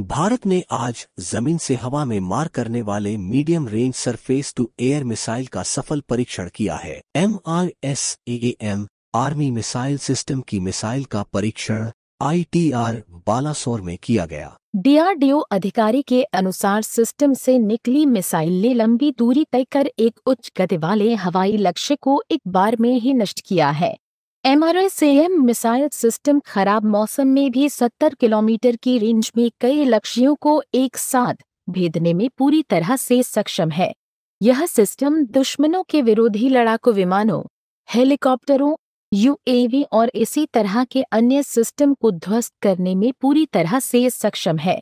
भारत ने आज जमीन से हवा में मार करने वाले medium range surface to air missile का सफल परीक्षण किया है M R S M army missile system की मिसाइल का परीक्षण आईटीआर बालासोर में किया गया डीआरडीओ अधिकारी के अनुसार सिस्टम से निकली मिसाइल ने लंबी दूरी तय कर एक उच्च गति वाले हवाई लक्ष्य को एक बार में ही नष्ट किया है एम आर मिसाइल सिस्टम खराब मौसम में भी 70 किलोमीटर की रेंज में कई लक्ष्यों को एक साथ भेदने में पूरी तरह से सक्षम है यह सिस्टम दुश्मनों के विरोधी लड़ाकू विमानों हेलीकॉप्टरों यूएवी और इसी तरह के अन्य सिस्टम को ध्वस्त करने में पूरी तरह से सक्षम है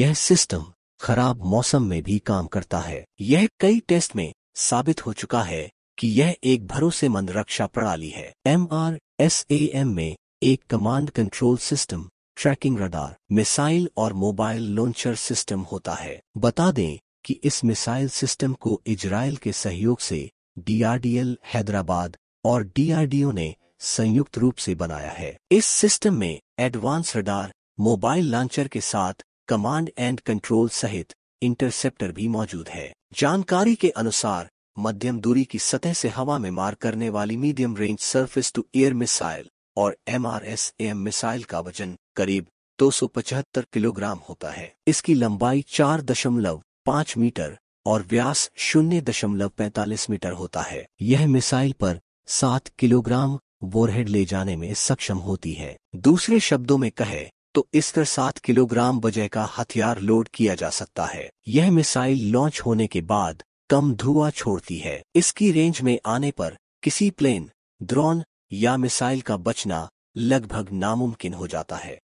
यह सिस्टम खराब मौसम में भी काम करता है यह कई टेस्ट में साबित हो चुका है कि यह एक भरोसेमंद रक्षा प्रणाली है M R S A M में एक command control system tracking radar missile और मोबाइल लॉन्चर सिस्टम होता है बता दें कि इस मिसाइल सिस्टम को इजराइल के सहयोग से डीआरडीएल हैदराबाद और डीआरडीओ ने संयुक्त रूप से बनाया है इस सिस्टम में एडवांस रडार मोबाइल लॉन्चर के साथ कमांड एंड कंट्रोल सहित इंटरसेप्टर भी मौजूद है जानकारी के अनुसार मध्यम दूरी की सतह से हवा में मार करने वाली medium range surface to air missile और एमआरएसएम मिसाइल का वजन करीब 275 किलोग्राम होता है इसकी लंबाई 4.5 मीटर और व्यास 0.45 मीटर होता है यह मिसाइल पर 7 किलोग्राम बोरहेड ले जाने में सक्षम होती है दूसरे शब्दों में कहे तो इस पर सात किलोग्राम वजह का हथियार लोड किया जा सकता है यह मिसाइल लॉन्च होने के बाद कम धुआं छोड़ती है इसकी रेंज में आने पर किसी प्लेन ड्रोन या मिसाइल का बचना लगभग नामुमकिन हो जाता है